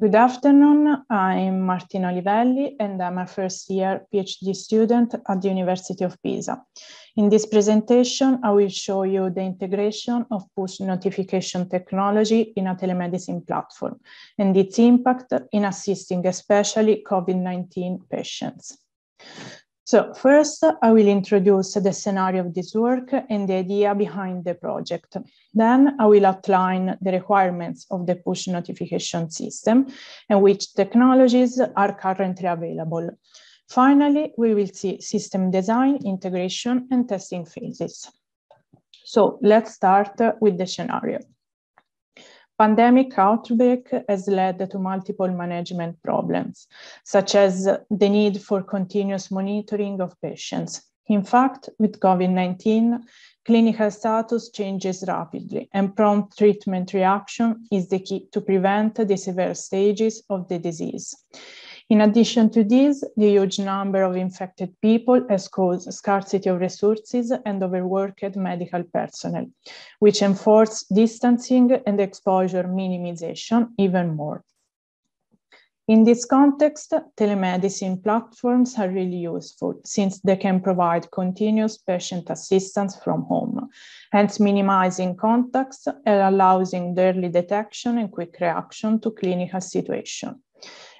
Good afternoon. I'm Martina Olivelli, and I'm a first year PhD student at the University of Pisa. In this presentation, I will show you the integration of push notification technology in a telemedicine platform and its impact in assisting especially COVID 19 patients. So first, I will introduce the scenario of this work and the idea behind the project. Then I will outline the requirements of the push notification system and which technologies are currently available. Finally, we will see system design, integration, and testing phases. So let's start with the scenario. Pandemic outbreak has led to multiple management problems, such as the need for continuous monitoring of patients. In fact, with COVID-19, clinical status changes rapidly and prompt treatment reaction is the key to prevent the severe stages of the disease. In addition to this, the huge number of infected people has caused scarcity of resources and overworked medical personnel, which enforce distancing and exposure minimization even more. In this context, telemedicine platforms are really useful since they can provide continuous patient assistance from home, hence minimizing contacts and allowing early detection and quick reaction to clinical situation.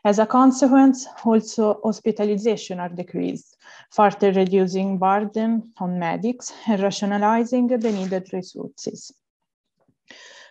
As a consequence, also hospitalization are decreased, further reducing burden on medics and rationalizing the needed resources.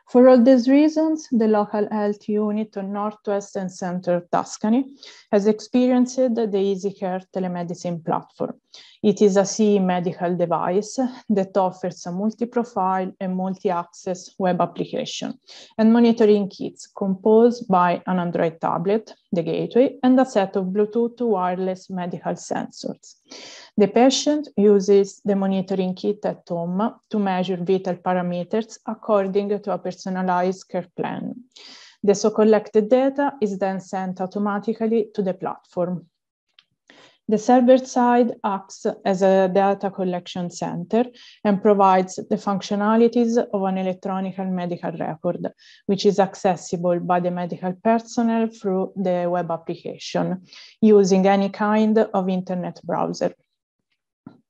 For all these reasons, the local health unit on Northwest and Center Tuscany has experienced the EasyCare telemedicine platform. It is a CE medical device that offers a multi-profile and multi-access web application and monitoring kits composed by an Android tablet the gateway, and a set of Bluetooth wireless medical sensors. The patient uses the monitoring kit at home to measure vital parameters according to a personalized care plan. The so collected data is then sent automatically to the platform the server side acts as a data collection center and provides the functionalities of an electronic medical record, which is accessible by the medical personnel through the web application using any kind of internet browser.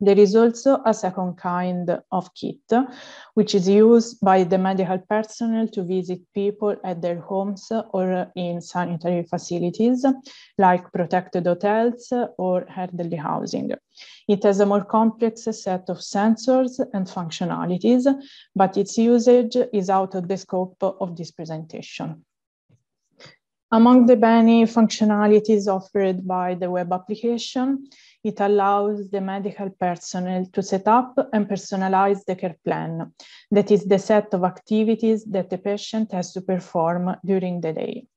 There is also a second kind of kit, which is used by the medical personnel to visit people at their homes or in sanitary facilities, like protected hotels or elderly housing. It has a more complex set of sensors and functionalities, but its usage is out of the scope of this presentation. Among the many functionalities offered by the web application, it allows the medical personnel to set up and personalize the care plan. That is the set of activities that the patient has to perform during the day.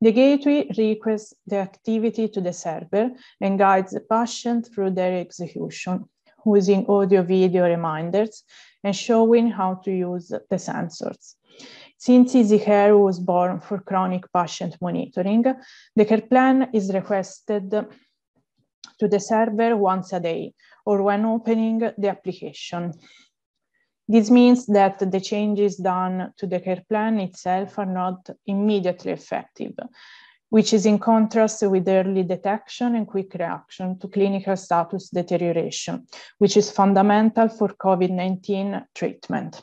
The gateway requests the activity to the server and guides the patient through their execution using audio video reminders and showing how to use the sensors. Since Easy care was born for chronic patient monitoring, the care plan is requested to the server once a day or when opening the application. This means that the changes done to the care plan itself are not immediately effective, which is in contrast with early detection and quick reaction to clinical status deterioration, which is fundamental for COVID-19 treatment.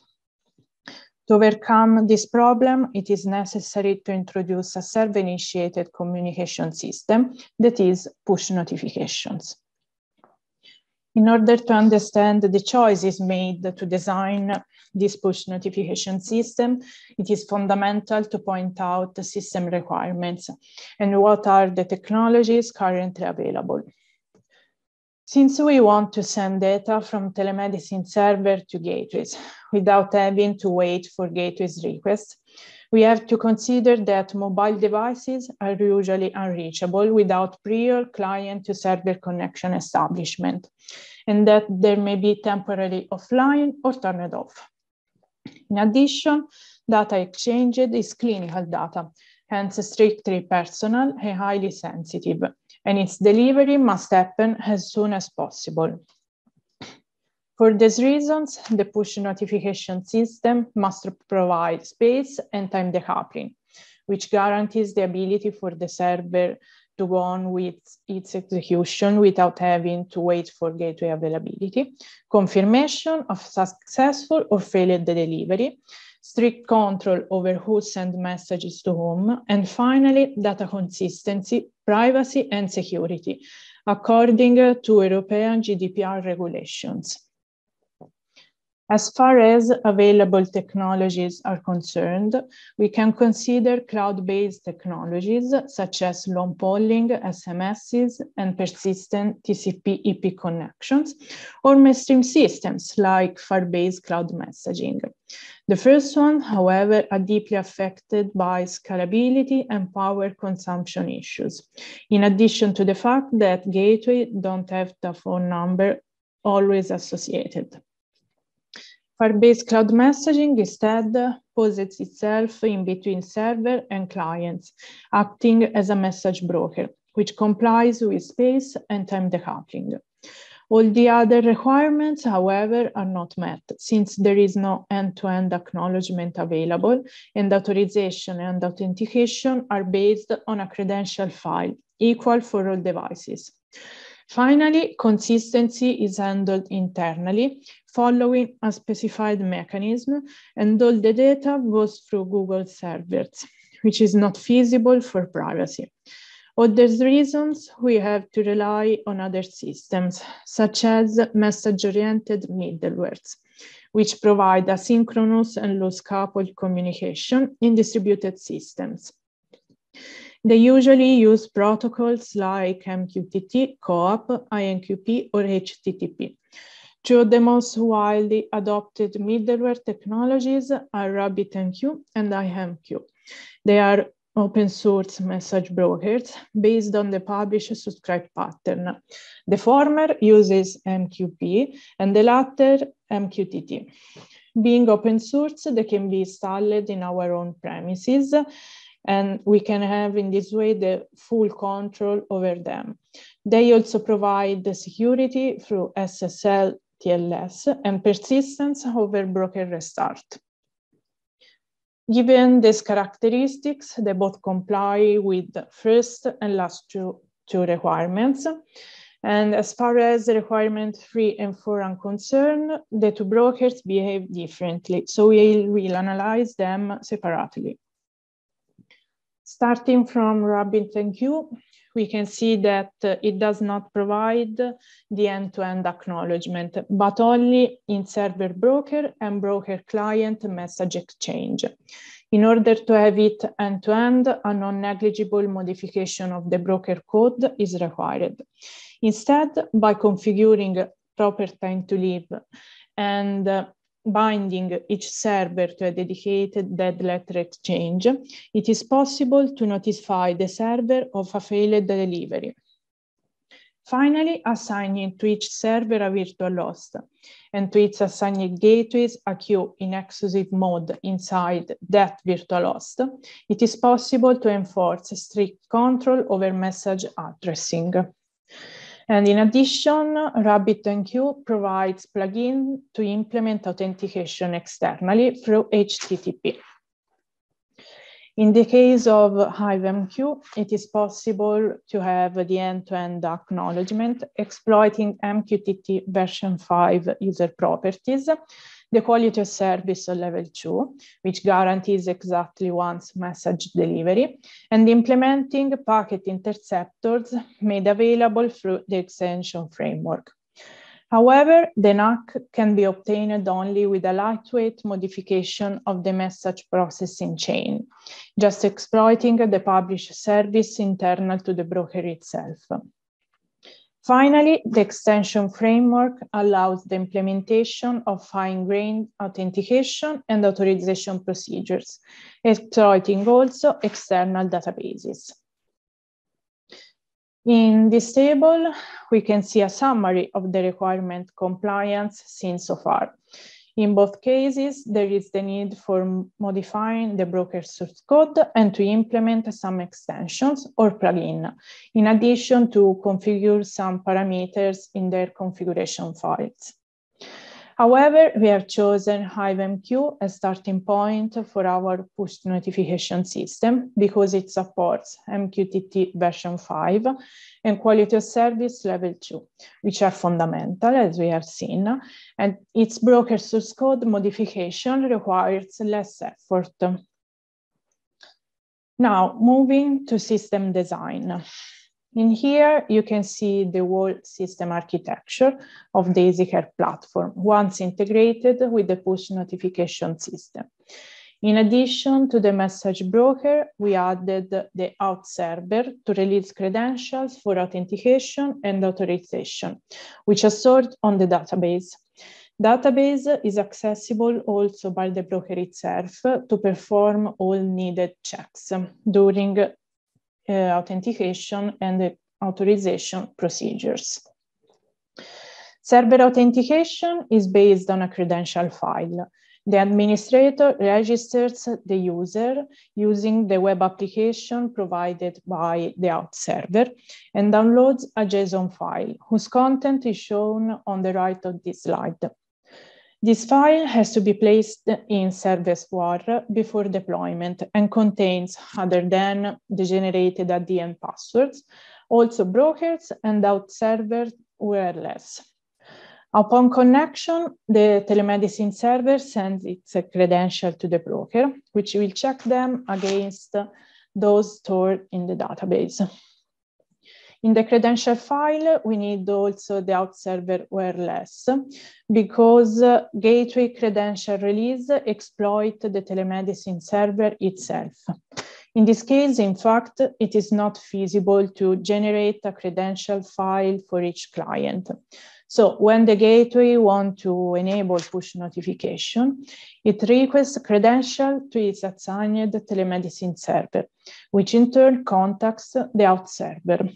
To overcome this problem, it is necessary to introduce a server-initiated communication system, that is push notifications. In order to understand the choices made to design this push notification system, it is fundamental to point out the system requirements and what are the technologies currently available. Since we want to send data from telemedicine server to gateways without having to wait for gateways requests, we have to consider that mobile devices are usually unreachable without prior client to server connection establishment, and that they may be temporarily offline or turned off. In addition, data exchanged is clinical data Hence, strictly personal, and highly sensitive, and its delivery must happen as soon as possible. For these reasons, the push notification system must provide space and time decoupling, which guarantees the ability for the server to go on with its execution without having to wait for gateway availability, confirmation of successful or failed delivery, strict control over who sends messages to whom, and finally, data consistency, privacy, and security, according to European GDPR regulations. As far as available technologies are concerned, we can consider cloud-based technologies such as long polling, SMSs, and persistent TCP IP connections, or mainstream systems like Firebase cloud messaging. The first one, however, are deeply affected by scalability and power consumption issues, in addition to the fact that gateway don't have the phone number always associated. Firebase Cloud Messaging instead poses itself in between server and clients, acting as a message broker, which complies with space and time decoupling. All the other requirements, however, are not met since there is no end-to-end -end acknowledgement available and authorization and authentication are based on a credential file equal for all devices. Finally, consistency is handled internally following a specified mechanism, and all the data goes through Google servers, which is not feasible for privacy. Other reasons, we have to rely on other systems, such as message-oriented middlewares, which provide asynchronous and loose-coupled communication in distributed systems. They usually use protocols like MQTT, CoAP, INQP, or HTTP, to demos widely adopted middleware technologies are RabbitMQ and IMQ. They are open source message brokers based on the publish subscribe pattern. The former uses MQP and the latter MQTT. Being open source, they can be installed in our own premises and we can have in this way the full control over them. They also provide the security through SSL TLS and persistence over broken restart. Given these characteristics, they both comply with the first and last two, two requirements. And as far as requirement three and four are concerned, the two brokers behave differently. So we will analyze them separately. Starting from Rabbit and Q, we can see that uh, it does not provide the end-to-end -end acknowledgement, but only in server broker and broker client message exchange. In order to have it end-to-end, -end, a non-negligible modification of the broker code is required. Instead, by configuring proper time to leave and uh, binding each server to a dedicated dead letter exchange, it is possible to notify the server of a failed delivery. Finally, assigning to each server a virtual host and to its assigned gateways a queue in exclusive mode inside that virtual host, it is possible to enforce strict control over message addressing. And in addition, RabbitMQ provides plugin to implement authentication externally through HTTP. In the case of HiveMQ, it is possible to have the end-to-end -end acknowledgement exploiting MQTT version 5 user properties the quality of service on level two, which guarantees exactly once message delivery, and implementing packet interceptors made available through the extension framework. However, the NAC can be obtained only with a lightweight modification of the message processing chain, just exploiting the published service internal to the broker itself. Finally, the extension framework allows the implementation of fine-grained authentication and authorization procedures, exploiting also external databases. In this table, we can see a summary of the requirement compliance seen so far. In both cases, there is the need for modifying the broker source code and to implement some extensions or plugin, in addition to configure some parameters in their configuration files. However, we have chosen HiveMQ as starting point for our push notification system because it supports MQTT version 5 and quality of service level 2, which are fundamental as we have seen. And its broker source code modification requires less effort. Now, moving to system design. In here, you can see the whole system architecture of the EasyCare platform once integrated with the push notification system. In addition to the message broker, we added the out server to release credentials for authentication and authorization, which are stored on the database. Database is accessible also by the broker itself to perform all needed checks during uh, authentication and the authorization procedures. Server authentication is based on a credential file. The administrator registers the user using the web application provided by the out server and downloads a JSON file whose content is shown on the right of this slide. This file has to be placed in service war before deployment and contains, other than the generated ADN passwords, also brokers and out server wireless. Upon connection, the telemedicine server sends its credential to the broker, which will check them against those stored in the database. In the credential file, we need also the out server wireless because uh, gateway credential release exploit the telemedicine server itself. In this case, in fact, it is not feasible to generate a credential file for each client. So when the gateway want to enable push notification, it requests credential to its assigned telemedicine server, which in turn contacts the out server.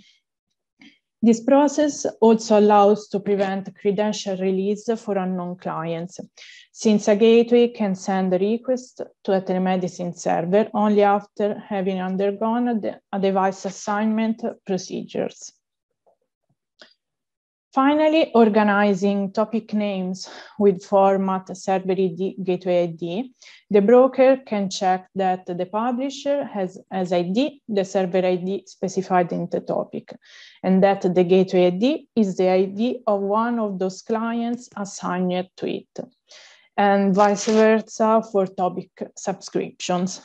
This process also allows to prevent credential release for unknown clients, since a gateway can send a request to a telemedicine server only after having undergone the, a device assignment procedures. Finally, organizing topic names with format ID Gateway ID. The broker can check that the publisher has as ID the server ID specified in the topic, and that the gateway ID is the ID of one of those clients assigned to it, and vice versa for topic subscriptions.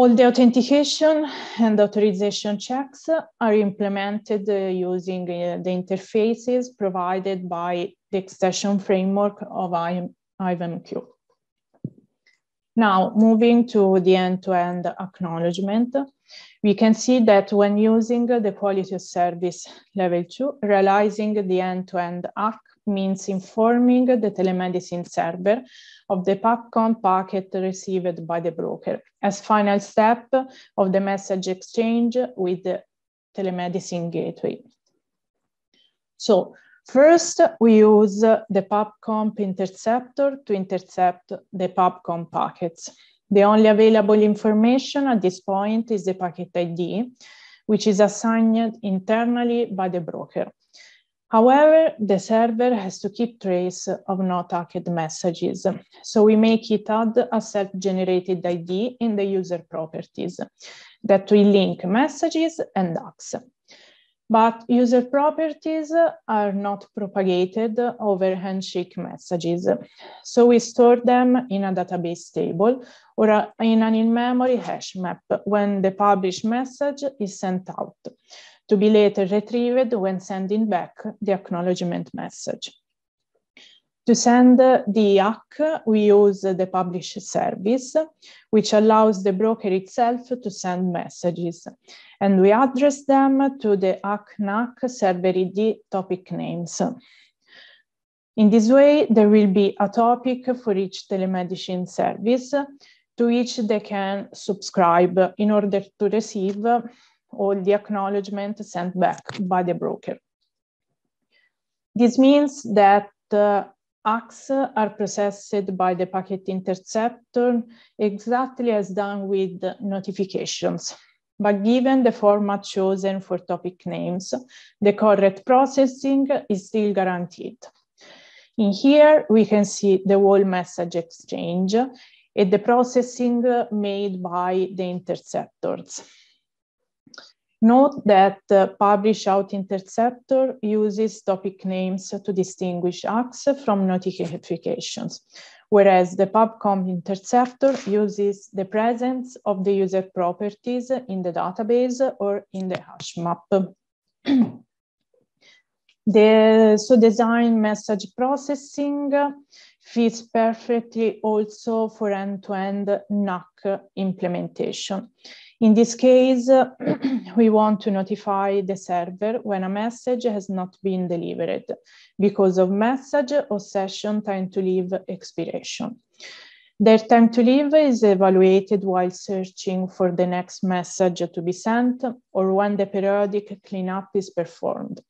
All the authentication and authorization checks are implemented uh, using uh, the interfaces provided by the extension framework of IMQ. Now, moving to the end-to-end -end acknowledgement, we can see that when using the quality of service level two, realizing the end-to-end -end means informing the telemedicine server of the PubCon packet received by the broker as final step of the message exchange with the telemedicine gateway. So first we use the PubCom interceptor to intercept the PubCom packets. The only available information at this point is the packet ID, which is assigned internally by the broker. However, the server has to keep trace of not hacked messages. So we make it add a self-generated ID in the user properties that will link messages and ducks. But user properties are not propagated over handshake messages. So we store them in a database table or in an in-memory hash map when the published message is sent out to be later retrieved when sending back the acknowledgement message. To send the ACK, we use the publish service, which allows the broker itself to send messages, and we address them to the ACKNACK server ID topic names. In this way, there will be a topic for each telemedicine service to which they can subscribe in order to receive or the acknowledgement sent back by the broker. This means that the uh, acts are processed by the packet interceptor exactly as done with notifications. But given the format chosen for topic names, the correct processing is still guaranteed. In here, we can see the whole message exchange and the processing made by the interceptors. Note that the publish out interceptor uses topic names to distinguish acts from notifications, whereas the pubcomp interceptor uses the presence of the user properties in the database or in the hash map. the so design message processing fits perfectly also for end-to-end -end NAC implementation. In this case, we want to notify the server when a message has not been delivered because of message or session time to leave expiration. Their time to leave is evaluated while searching for the next message to be sent or when the periodic cleanup is performed.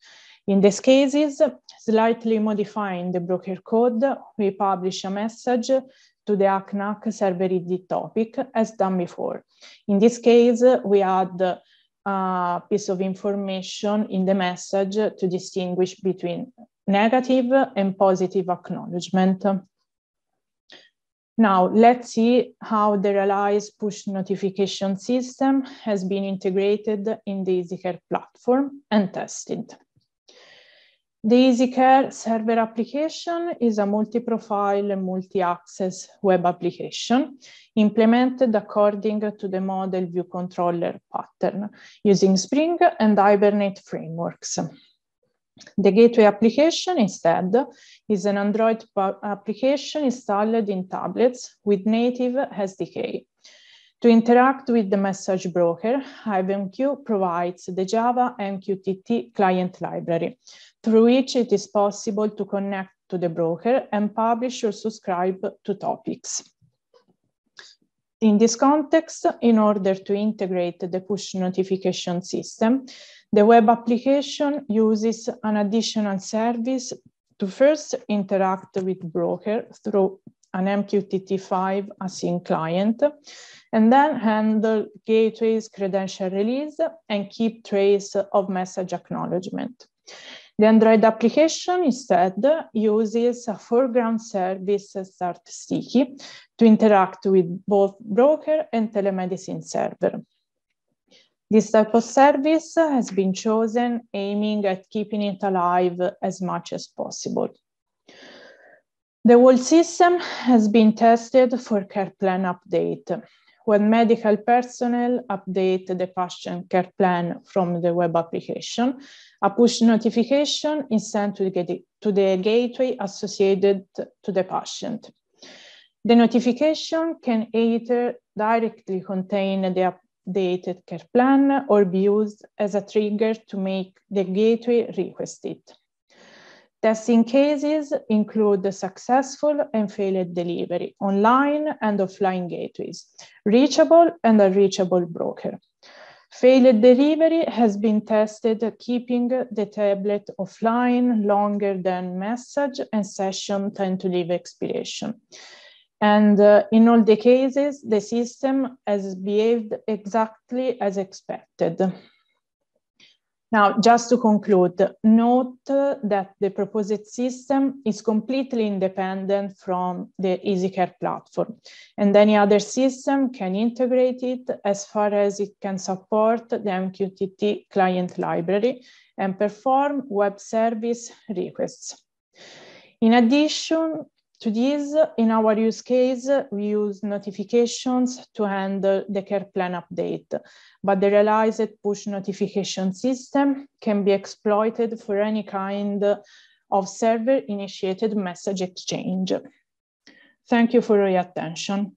In these cases, slightly modifying the broker code, we publish a message to the ACNAC ID topic as done before. In this case, we add a uh, piece of information in the message to distinguish between negative and positive acknowledgement. Now, let's see how the Realize push notification system has been integrated in the EasyCare platform and tested. The EasyCare server application is a multi-profile and multi-access web application implemented according to the model view controller pattern using Spring and Hibernate frameworks. The gateway application instead is an Android application installed in tablets with native SDK to interact with the message broker, HiveMQ provides the Java MQTT client library, through which it is possible to connect to the broker and publish or subscribe to topics. In this context, in order to integrate the push notification system, the web application uses an additional service to first interact with broker through an MQTT5 async client, and then handle gateway's credential release and keep trace of message acknowledgement. The Android application instead uses a foreground service start sticky to interact with both broker and telemedicine server. This type of service has been chosen aiming at keeping it alive as much as possible. The whole system has been tested for care plan update. When medical personnel update the patient care plan from the web application, a push notification is sent to the, gateway associated to the patient. The notification can either directly contain the updated care plan or be used as a trigger to make the gateway request it. Testing cases include the successful and failed delivery, online and offline gateways, reachable and unreachable broker. Failed delivery has been tested keeping the tablet offline longer than message and session time to leave expiration. And uh, in all the cases, the system has behaved exactly as expected. Now, just to conclude, note that the proposed system is completely independent from the EasyCare platform, and any other system can integrate it as far as it can support the MQTT client library and perform web service requests. In addition, to this, in our use case, we use notifications to handle the care plan update, but the realized push notification system can be exploited for any kind of server-initiated message exchange. Thank you for your attention.